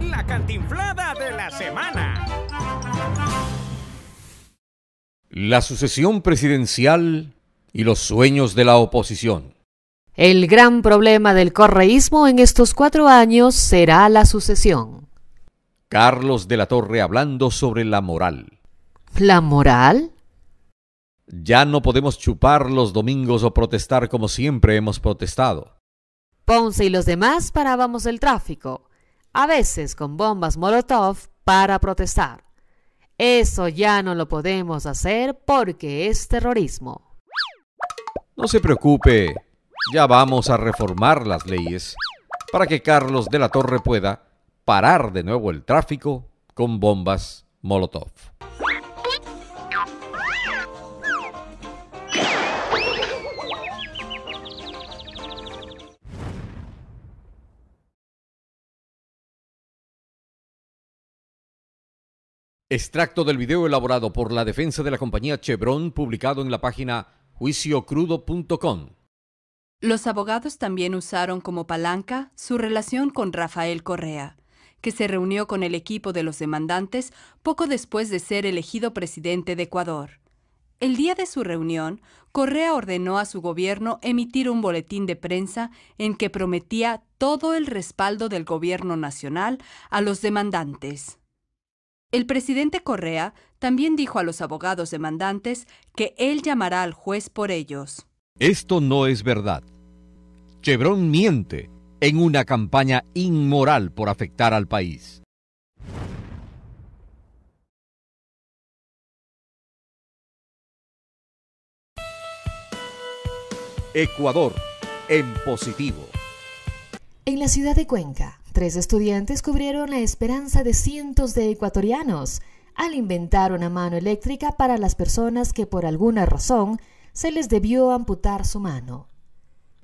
La cantinflada de la semana. La sucesión presidencial y los sueños de la oposición. El gran problema del correísmo en estos cuatro años será la sucesión. Carlos de la Torre hablando sobre la moral. ¿La moral? Ya no podemos chupar los domingos o protestar como siempre hemos protestado. Ponce y los demás parábamos el tráfico, a veces con bombas Molotov para protestar. Eso ya no lo podemos hacer porque es terrorismo. No se preocupe, ya vamos a reformar las leyes para que Carlos de la Torre pueda parar de nuevo el tráfico con bombas Molotov. Extracto del video elaborado por la defensa de la compañía Chevron publicado en la página juiciocrudo.com. Los abogados también usaron como palanca su relación con Rafael Correa, que se reunió con el equipo de los demandantes poco después de ser elegido presidente de Ecuador. El día de su reunión, Correa ordenó a su gobierno emitir un boletín de prensa en que prometía todo el respaldo del gobierno nacional a los demandantes. El presidente Correa también dijo a los abogados demandantes que él llamará al juez por ellos. Esto no es verdad. Chevron miente en una campaña inmoral por afectar al país. Ecuador, en positivo. En la ciudad de Cuenca Tres estudiantes cubrieron la esperanza de cientos de ecuatorianos al inventar una mano eléctrica para las personas que por alguna razón se les debió amputar su mano.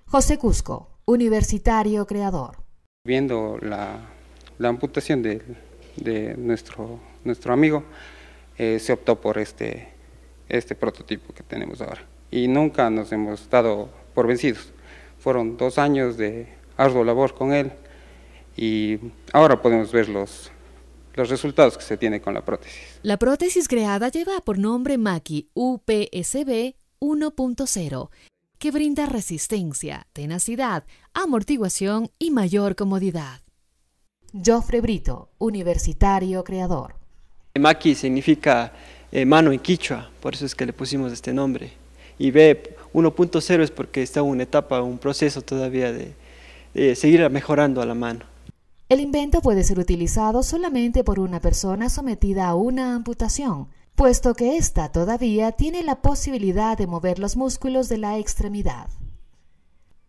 José Cusco, universitario creador. Viendo la, amputación de, nuestro, amigo, eh, se optó por este, este prototipo que tenemos ahora. Y nunca nos hemos dado por vencidos. Fueron dos años de ardua labor con él, y ahora podemos ver los, resultados que se tiene con la prótesis. La prótesis creada lleva por nombre Maki UPSB 1.0, que brinda resistencia, tenacidad, amortiguación y mayor comodidad. Joffre Brito, universitario creador. Maki significa eh, mano en quichua, por eso es que le pusimos este nombre. Y B 1.0 es porque está en una etapa, un proceso todavía de seguir mejorando a la mano. El invento puede ser utilizado solamente por una persona sometida a una amputación, puesto que ésta todavía tiene la posibilidad de mover los músculos de la extremidad.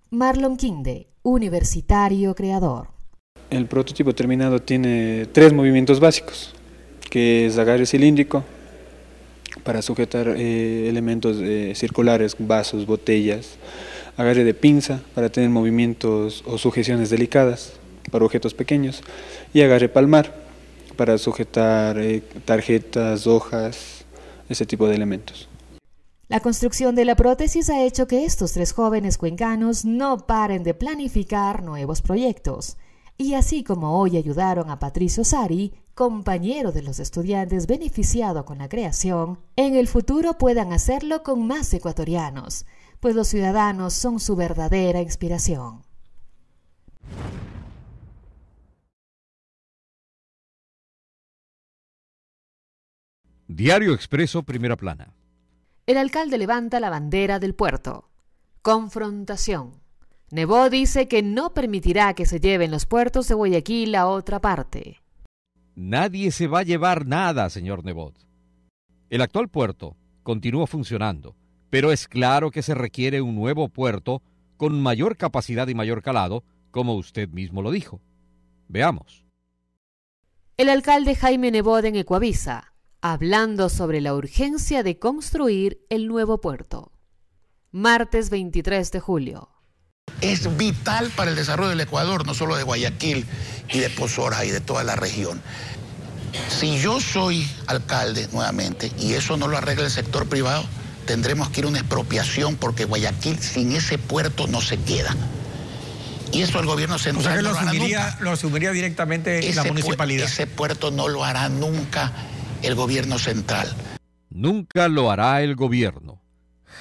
Marlon Kinde, universitario creador. El prototipo terminado tiene tres movimientos básicos, que es agarre cilíndrico para sujetar eh, elementos eh, circulares, vasos, botellas, agarre de pinza para tener movimientos o sujeciones delicadas, para objetos pequeños y agarre palmar para sujetar eh, tarjetas, hojas, ese tipo de elementos. La construcción de la prótesis ha hecho que estos tres jóvenes cuencanos no paren de planificar nuevos proyectos. Y así como hoy ayudaron a Patricio Sari, compañero de los estudiantes beneficiado con la creación, en el futuro puedan hacerlo con más ecuatorianos, pues los ciudadanos son su verdadera inspiración. Diario Expreso, primera plana. El alcalde levanta la bandera del puerto. Confrontación. Nebot dice que no permitirá que se lleven los puertos de Guayaquil a otra parte. Nadie se va a llevar nada, señor Nebot. El actual puerto continúa funcionando, pero es claro que se requiere un nuevo puerto con mayor capacidad y mayor calado, como usted mismo lo dijo. Veamos. El alcalde Jaime Nebot en Ecuavisa hablando sobre la urgencia de construir el nuevo puerto. Martes 23 de julio. Es vital para el desarrollo del Ecuador, no solo de Guayaquil y de Pozora y de toda la región. Si yo soy alcalde nuevamente y eso no lo arregla el sector privado, tendremos que ir a una expropiación porque Guayaquil sin ese puerto no se queda. Y eso el gobierno se nos lo, asumiría, directamente la municipalidad. ese puerto no lo hará nunca el gobierno central. Nunca lo hará el gobierno.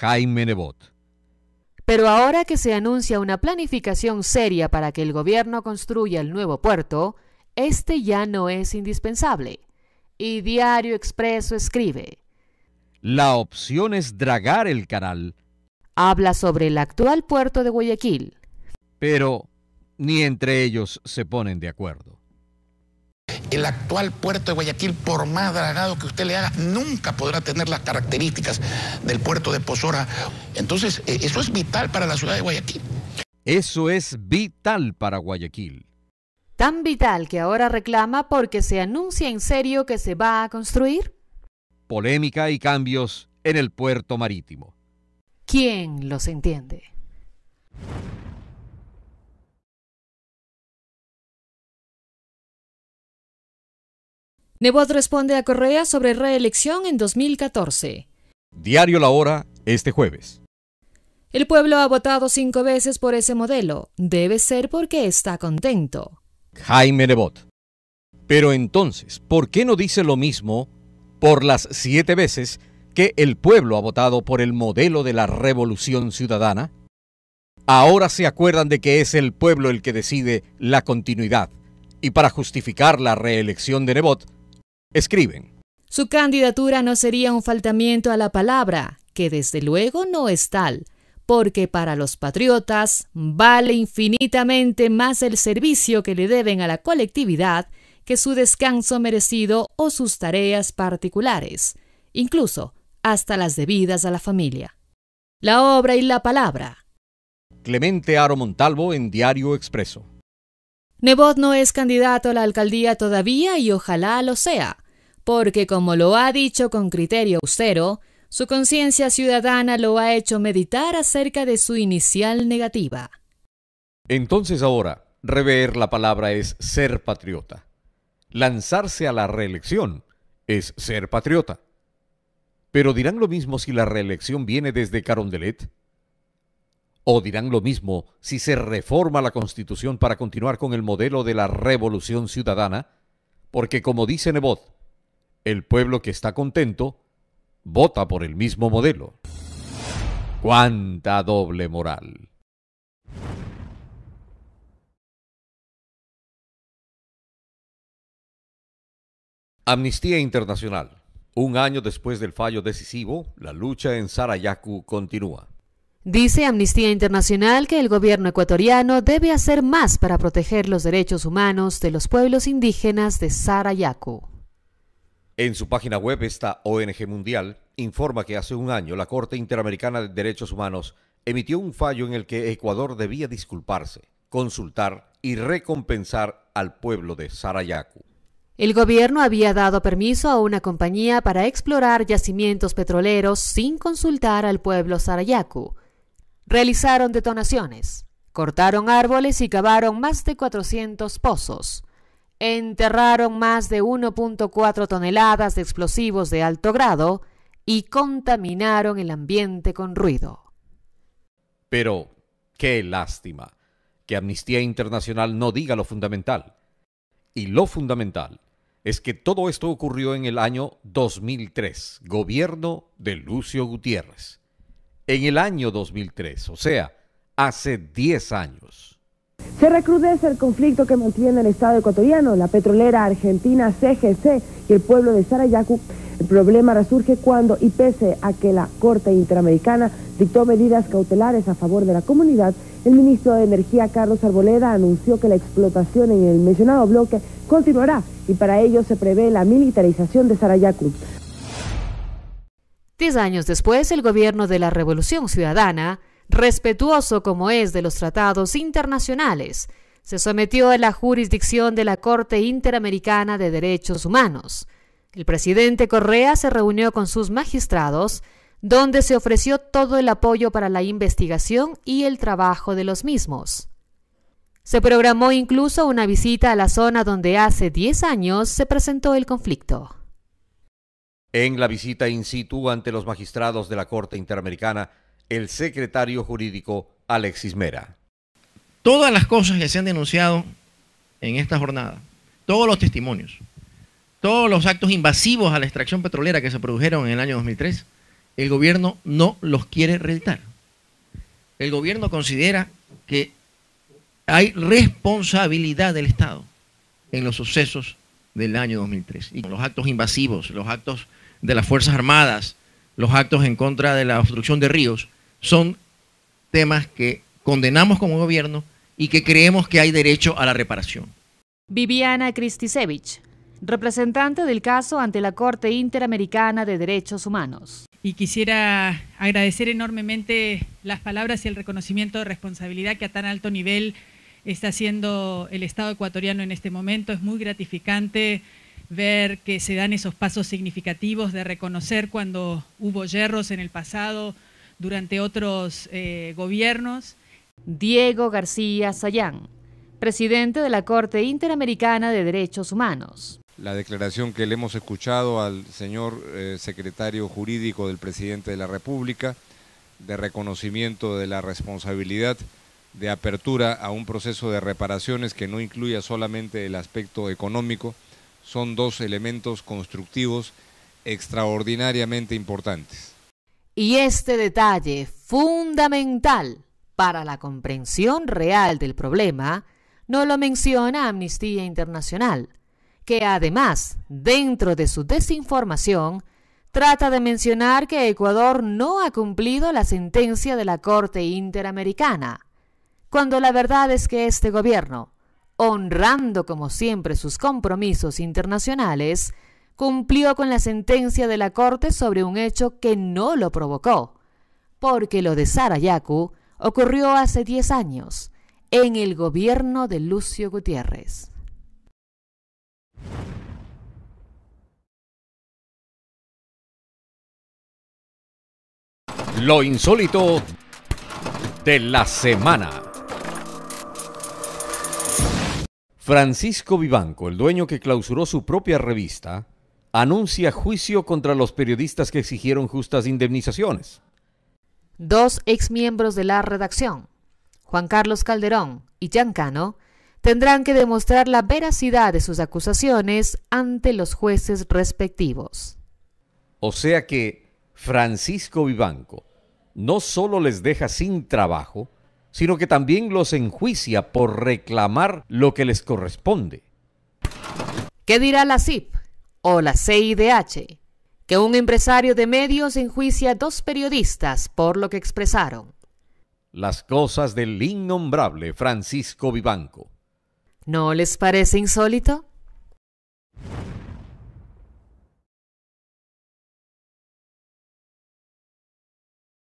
Jaime Nebot. Pero ahora que se anuncia una planificación seria para que el gobierno construya el nuevo puerto, este ya no es indispensable. Y Diario Expreso escribe. La opción es dragar el canal. Habla sobre el actual puerto de Guayaquil. Pero ni entre ellos se ponen de acuerdo. El actual puerto de Guayaquil, por más dragado que usted le haga, nunca podrá tener las características del puerto de Pozora. Entonces, eh, eso es vital para la ciudad de Guayaquil. Eso es vital para Guayaquil. Tan vital que ahora reclama porque se anuncia en serio que se va a construir. Polémica y cambios en el puerto marítimo. ¿Quién los entiende? Nebot responde a Correa sobre reelección en 2014. Diario La Hora, este jueves. El pueblo ha votado cinco veces por ese modelo. Debe ser porque está contento. Jaime Nebot. Pero entonces, ¿por qué no dice lo mismo por las siete veces que el pueblo ha votado por el modelo de la revolución ciudadana? Ahora se acuerdan de que es el pueblo el que decide la continuidad. Y para justificar la reelección de Nebot, Escriben. Su candidatura no sería un faltamiento a la palabra, que desde luego no es tal, porque para los patriotas vale infinitamente más el servicio que le deben a la colectividad que su descanso merecido o sus tareas particulares, incluso hasta las debidas a la familia. La obra y la palabra. Clemente Aro Montalvo en Diario Expreso. Nebot no es candidato a la alcaldía todavía y ojalá lo sea, porque como lo ha dicho con criterio austero, su conciencia ciudadana lo ha hecho meditar acerca de su inicial negativa. Entonces ahora, rever la palabra es ser patriota. Lanzarse a la reelección es ser patriota. Pero dirán lo mismo si la reelección viene desde Carondelet. O dirán lo mismo si se reforma la Constitución para continuar con el modelo de la revolución ciudadana, porque como dice Nebot, el pueblo que está contento vota por el mismo modelo. ¡Cuánta doble moral! Amnistía Internacional. Un año después del fallo decisivo, la lucha en Sarayaku continúa. Dice Amnistía Internacional que el gobierno ecuatoriano debe hacer más para proteger los derechos humanos de los pueblos indígenas de Sarayaku. En su página web, esta ONG mundial informa que hace un año la Corte Interamericana de Derechos Humanos emitió un fallo en el que Ecuador debía disculparse, consultar y recompensar al pueblo de Sarayacu. El gobierno había dado permiso a una compañía para explorar yacimientos petroleros sin consultar al pueblo Sarayacu. Realizaron detonaciones, cortaron árboles y cavaron más de 400 pozos enterraron más de 1.4 toneladas de explosivos de alto grado y contaminaron el ambiente con ruido. Pero, qué lástima que Amnistía Internacional no diga lo fundamental. Y lo fundamental es que todo esto ocurrió en el año 2003, gobierno de Lucio Gutiérrez. En el año 2003, o sea, hace 10 años. Se recrudece el conflicto que mantiene el Estado ecuatoriano, la petrolera argentina CGC y el pueblo de Sarayacu. El problema resurge cuando, y pese a que la Corte Interamericana dictó medidas cautelares a favor de la comunidad, el ministro de Energía, Carlos Arboleda, anunció que la explotación en el mencionado bloque continuará y para ello se prevé la militarización de Sarayacu. Diez años después, el gobierno de la Revolución Ciudadana respetuoso como es de los tratados internacionales, se sometió a la jurisdicción de la Corte Interamericana de Derechos Humanos. El presidente Correa se reunió con sus magistrados, donde se ofreció todo el apoyo para la investigación y el trabajo de los mismos. Se programó incluso una visita a la zona donde hace 10 años se presentó el conflicto. En la visita in situ ante los magistrados de la Corte Interamericana, el secretario jurídico Alexis Mera. Todas las cosas que se han denunciado en esta jornada, todos los testimonios, todos los actos invasivos a la extracción petrolera que se produjeron en el año 2003, el gobierno no los quiere reeditar. El gobierno considera que hay responsabilidad del Estado en los sucesos del año 2003. Y los actos invasivos, los actos de las Fuerzas Armadas, los actos en contra de la obstrucción de ríos, son temas que condenamos como gobierno y que creemos que hay derecho a la reparación. Viviana Kristisevich, representante del caso ante la Corte Interamericana de Derechos Humanos. Y quisiera agradecer enormemente las palabras y el reconocimiento de responsabilidad que a tan alto nivel está haciendo el Estado ecuatoriano en este momento. Es muy gratificante ver que se dan esos pasos significativos de reconocer cuando hubo yerros en el pasado durante otros eh, gobiernos. Diego García Sayán, presidente de la Corte Interamericana de Derechos Humanos. La declaración que le hemos escuchado al señor eh, secretario jurídico del presidente de la República de reconocimiento de la responsabilidad de apertura a un proceso de reparaciones que no incluya solamente el aspecto económico, son dos elementos constructivos extraordinariamente importantes. Y este detalle fundamental para la comprensión real del problema no lo menciona Amnistía Internacional, que además, dentro de su desinformación, trata de mencionar que Ecuador no ha cumplido la sentencia de la Corte Interamericana, cuando la verdad es que este gobierno, honrando como siempre sus compromisos internacionales, cumplió con la sentencia de la Corte sobre un hecho que no lo provocó, porque lo de Sarayaku ocurrió hace 10 años, en el gobierno de Lucio Gutiérrez. Lo insólito de la semana. Francisco Vivanco, el dueño que clausuró su propia revista, anuncia juicio contra los periodistas que exigieron justas indemnizaciones. Dos exmiembros de la redacción, Juan Carlos Calderón y Giancano, tendrán que demostrar la veracidad de sus acusaciones ante los jueces respectivos. O sea que Francisco Vivanco no solo les deja sin trabajo, sino que también los enjuicia por reclamar lo que les corresponde. ¿Qué dirá la CIP o la CIDH? Que un empresario de medios enjuicia a dos periodistas por lo que expresaron. Las cosas del innombrable Francisco Vivanco. ¿No les parece insólito?